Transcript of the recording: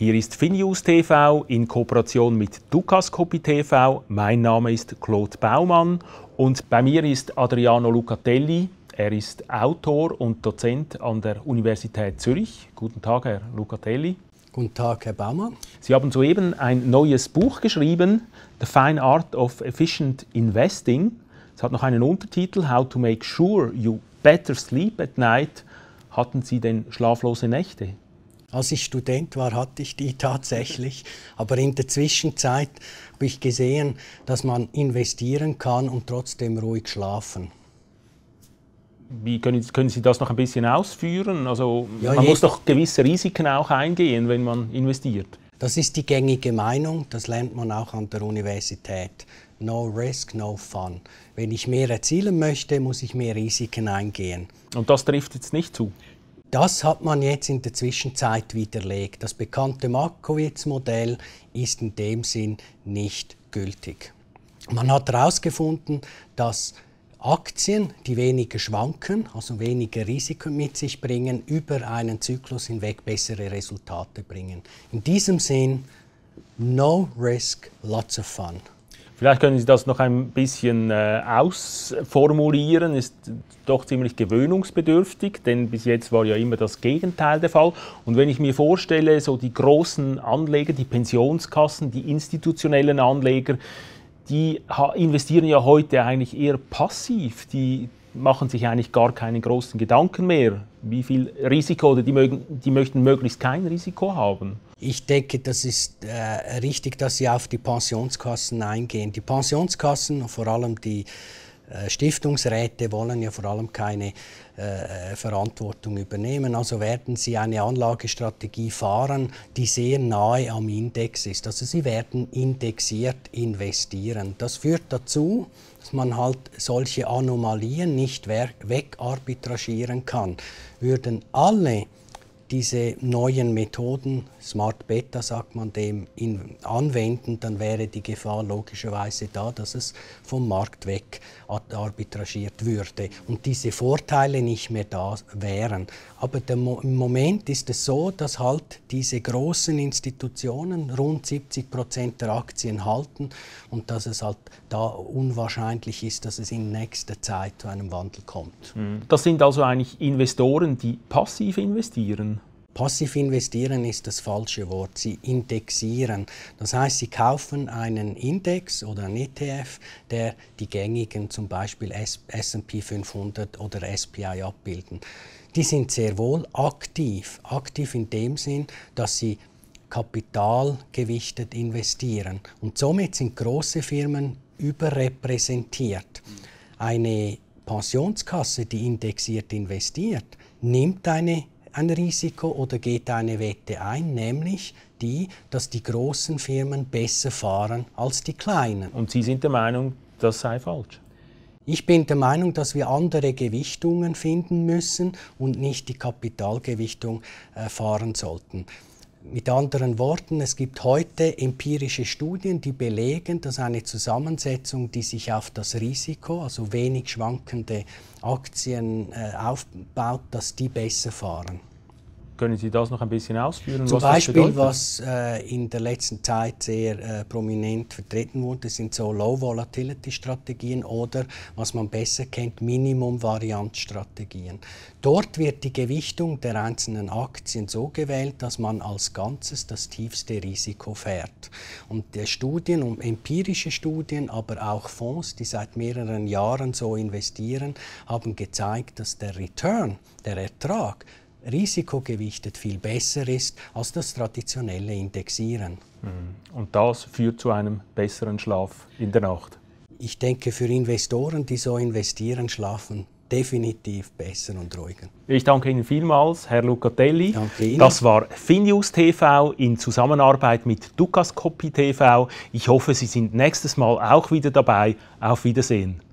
Hier ist Finnews TV in Kooperation mit Dukas Copy TV. Mein Name ist Claude Baumann und bei mir ist Adriano Lucatelli. Er ist Autor und Dozent an der Universität Zürich. Guten Tag, Herr Lucatelli. Guten Tag, Herr Baumann. Sie haben soeben ein neues Buch geschrieben, The Fine Art of Efficient Investing. Es hat noch einen Untertitel, How to Make Sure You Better Sleep at Night. Hatten Sie denn schlaflose Nächte? Als ich Student war, hatte ich die tatsächlich. Aber in der Zwischenzeit habe ich gesehen, dass man investieren kann und trotzdem ruhig schlafen. Wie können, können Sie das noch ein bisschen ausführen? Also, ja, man muss doch gewisse Risiken auch eingehen, wenn man investiert. Das ist die gängige Meinung, das lernt man auch an der Universität. No risk, no fun. Wenn ich mehr erzielen möchte, muss ich mehr Risiken eingehen. Und das trifft jetzt nicht zu? Das hat man jetzt in der Zwischenzeit widerlegt. Das bekannte Markowitz-Modell ist in dem Sinn nicht gültig. Man hat herausgefunden, dass Aktien, die weniger schwanken, also weniger Risiken mit sich bringen, über einen Zyklus hinweg bessere Resultate bringen. In diesem Sinn, no risk, lots of fun. Vielleicht können Sie das noch ein bisschen äh, ausformulieren. Ist doch ziemlich gewöhnungsbedürftig, denn bis jetzt war ja immer das Gegenteil der Fall. Und wenn ich mir vorstelle, so die großen Anleger, die Pensionskassen, die institutionellen Anleger, die investieren ja heute eigentlich eher passiv. Die machen sich eigentlich gar keine großen Gedanken mehr, wie viel Risiko oder die, mögen, die möchten möglichst kein Risiko haben. Ich denke, das ist äh, richtig, dass Sie auf die Pensionskassen eingehen. Die Pensionskassen, vor allem die äh, Stiftungsräte, wollen ja vor allem keine äh, äh, Verantwortung übernehmen. Also werden Sie eine Anlagestrategie fahren, die sehr nahe am Index ist. Also Sie werden indexiert investieren. Das führt dazu, dass man halt solche Anomalien nicht wegarbitragieren kann. Würden alle diese neuen Methoden, Smart Beta sagt man dem, in, anwenden, dann wäre die Gefahr logischerweise da, dass es vom Markt weg arbitragiert würde und diese Vorteile nicht mehr da wären. Aber Mo im Moment ist es so, dass halt diese großen Institutionen rund 70 Prozent der Aktien halten und dass es halt da unwahrscheinlich ist, dass es in nächster Zeit zu einem Wandel kommt. Mhm. Das sind also eigentlich Investoren, die passiv investieren. Passiv investieren ist das falsche Wort. Sie indexieren. Das heißt, sie kaufen einen Index oder einen ETF, der die gängigen, zum Beispiel SP 500 oder SPI, abbilden. Die sind sehr wohl aktiv. Aktiv in dem Sinn, dass sie kapitalgewichtet investieren. Und somit sind große Firmen überrepräsentiert. Eine Pensionskasse, die indexiert investiert, nimmt eine ein Risiko oder geht eine Wette ein, nämlich die, dass die großen Firmen besser fahren als die kleinen. Und Sie sind der Meinung, das sei falsch? Ich bin der Meinung, dass wir andere Gewichtungen finden müssen und nicht die Kapitalgewichtung äh, fahren sollten. Mit anderen Worten, es gibt heute empirische Studien, die belegen, dass eine Zusammensetzung, die sich auf das Risiko, also wenig schwankende Aktien äh, aufbaut, dass die besser fahren. Können Sie das noch ein bisschen ausführen? Zum was Beispiel, was äh, in der letzten Zeit sehr äh, prominent vertreten wurde, sind so Low-Volatility-Strategien oder, was man besser kennt, Minimum-Variant-Strategien. Dort wird die Gewichtung der einzelnen Aktien so gewählt, dass man als Ganzes das tiefste Risiko fährt. Und Studien, und empirische Studien, aber auch Fonds, die seit mehreren Jahren so investieren, haben gezeigt, dass der Return, der Ertrag, risikogewichtet viel besser ist als das traditionelle Indexieren. Mhm. Und das führt zu einem besseren Schlaf in der Nacht. Ich denke, für Investoren, die so investieren, schlafen definitiv besser und ruhiger. Ich danke Ihnen vielmals, Herr Lucatelli. Danke Ihnen. Das war Finius TV in Zusammenarbeit mit Dukas Copy TV. Ich hoffe, Sie sind nächstes Mal auch wieder dabei. Auf Wiedersehen.